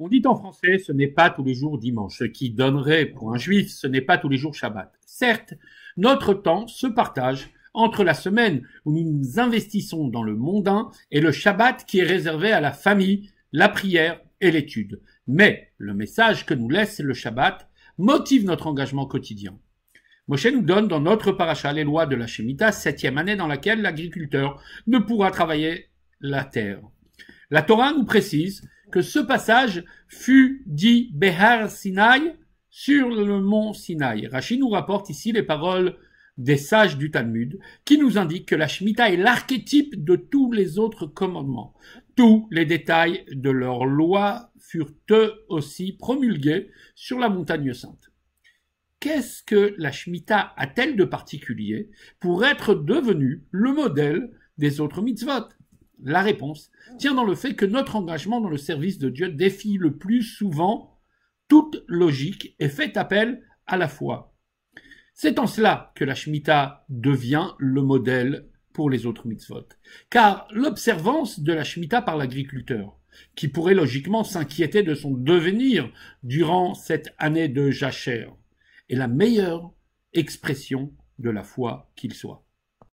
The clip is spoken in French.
On dit en français, ce n'est pas tous les jours dimanche, ce qui donnerait pour un juif, ce n'est pas tous les jours Shabbat. Certes, notre temps se partage entre la semaine où nous nous investissons dans le mondain et le Shabbat qui est réservé à la famille, la prière et l'étude. Mais le message que nous laisse le Shabbat motive notre engagement quotidien. Moshe nous donne dans notre paracha les lois de la Shemitah, septième année dans laquelle l'agriculteur ne pourra travailler la terre. La Torah nous précise que ce passage fut dit Behar Sinai sur le mont Sinai. Rachid nous rapporte ici les paroles des sages du Talmud qui nous indiquent que la Shemitah est l'archétype de tous les autres commandements. Tous les détails de leur loi furent eux aussi promulgués sur la montagne sainte. Qu'est-ce que la Shemitah a-t-elle de particulier pour être devenue le modèle des autres mitzvot la réponse tient dans le fait que notre engagement dans le service de Dieu défie le plus souvent toute logique et fait appel à la foi. C'est en cela que la Shemitah devient le modèle pour les autres mitzvot. Car l'observance de la Shemitah par l'agriculteur, qui pourrait logiquement s'inquiéter de son devenir durant cette année de jachère, est la meilleure expression de la foi qu'il soit.